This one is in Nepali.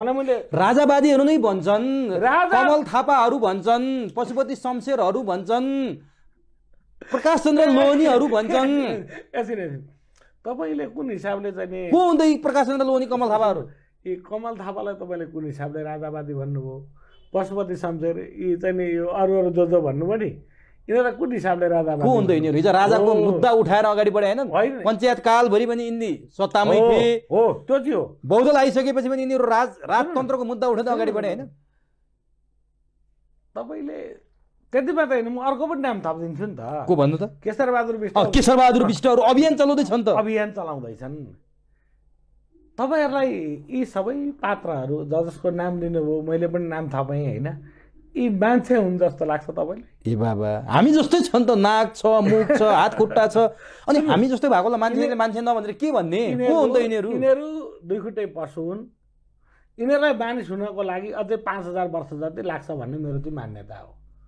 राजावादीहरू नै भन्छन् कमल थापाहरू भन्छन् पशुपति शमशेरहरू भन्छन् प्रकाश चन्द्र लोहनीहरू भन्छन् तपाईँले कुन हिसाबले चाहिँ को हुँदै प्रकाश चन्द्र लोहनी कमल थापाहरू यी कमल थापालाई तपाईँले कुन हिसाबले राजावादी भन्नुभयो पशुपति शमशेर यी चाहिँ यो अरू अरू जो जो भन्नुभयो नि यिनीहरूलाई कुन हिसाबले राजा को हुन्छ यिनीहरू हिजो राजाको मुद्दा उठाएर अगाडि बढे होइन पञ्चायत कालभरि पनि यिनी सत्तामै थिए हो त्यो थियो बौद्धल आइसकेपछि पनि यिनीहरू राज राजतन्त्रको मुद्दा उठाएर अगाडि बढे होइन तपाईँले त्यति मात्र होइन म अर्को पनि नाम थपिदिन्छु नि त को भन्नु त केशरबहादुर विष्ट केशरबहादुर विष्टहरू अभियान चलाउँदैछन् त अभियान चलाउँदैछन् तपाईँहरूलाई यी सबै पात्रहरू ज जसको नाम लिनुभयो मैले पनि नाम थपेँ होइन यी मान्छे हुन् जस्तो लाग्छ तपाईँलाई ए बाबा हामी जस्तै छ नि त नाक छ मुख छ हात खुट्टा छ अनि हामी जस्तै भएकोलाई मान्छेले मान्छे नभनेर के भन्ने को हुन्छ यिनीहरू यिनीहरू दुई खुट्टै पशु हुन् यिनीहरूलाई मानिस हुनको लागि अझै पाँच हजार वर्ष जति लाग्छ भन्ने मेरो चाहिँ मान्यता हो